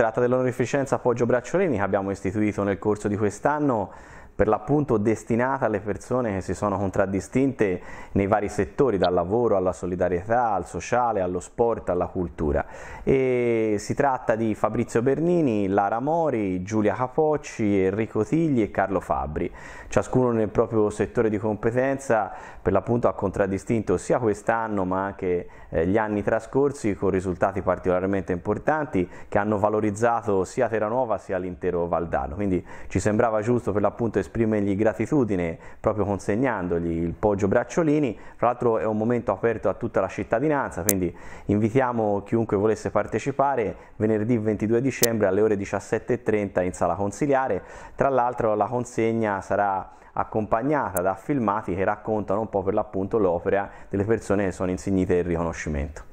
tratta dell'onorificenza appoggio bracciolini che abbiamo istituito nel corso di quest'anno per l'appunto destinata alle persone che si sono contraddistinte nei vari settori, dal lavoro alla solidarietà, al sociale, allo sport, alla cultura. E si tratta di Fabrizio Bernini, Lara Mori, Giulia Capocci, Enrico Tigli e Carlo Fabri, ciascuno nel proprio settore di competenza per l'appunto ha contraddistinto sia quest'anno ma anche eh, gli anni trascorsi con risultati particolarmente importanti che hanno valorizzato sia Terranova sia l'intero Valdano, quindi ci sembrava giusto per l'appunto esprimergli gratitudine proprio consegnandogli il poggio bracciolini, tra l'altro è un momento aperto a tutta la cittadinanza, quindi invitiamo chiunque volesse partecipare venerdì 22 dicembre alle ore 17.30 in sala consiliare, tra l'altro la consegna sarà accompagnata da filmati che raccontano un po' per l'appunto l'opera delle persone che sono insignite del riconoscimento.